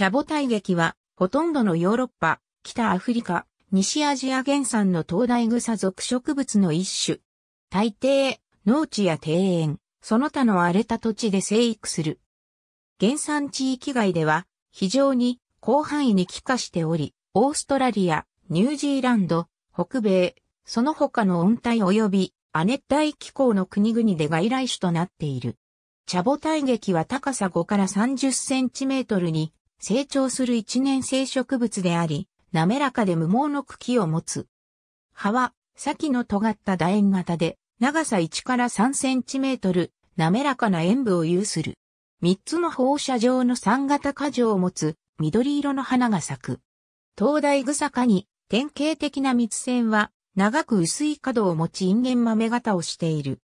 チャボ大劇は、ほとんどのヨーロッパ、北アフリカ、西アジア原産の東大草属植物の一種。大抵、農地や庭園、その他の荒れた土地で生育する。原産地域外では、非常に広範囲に帰化しており、オーストラリア、ニュージーランド、北米、その他の温帯及び亜熱帯気候の国々で外来種となっている。チャボ大劇は高さ5から30センチメートルに成長する一年生植物であり、滑らかで無毛の茎を持つ。葉は、先の尖った楕円型で、長さ1から3センチメートル、滑らかな塩部を有する。三つの放射状の三型果樹を持つ、緑色の花が咲く。灯台草科に、典型的な蜜腺は、長く薄い角を持ちインゲン豆型をしている。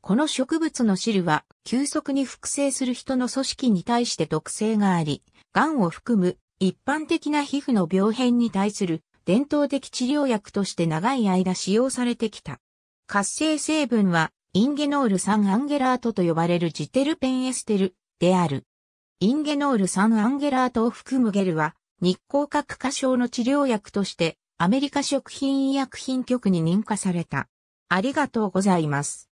この植物の汁は、急速に複製する人の組織に対して特性があり、癌を含む一般的な皮膚の病変に対する伝統的治療薬として長い間使用されてきた。活性成分はインゲノール酸アンゲラートと呼ばれるジテルペンエステルである。インゲノール酸アンゲラートを含むゲルは日光角化症の治療薬としてアメリカ食品医薬品局に認可された。ありがとうございます。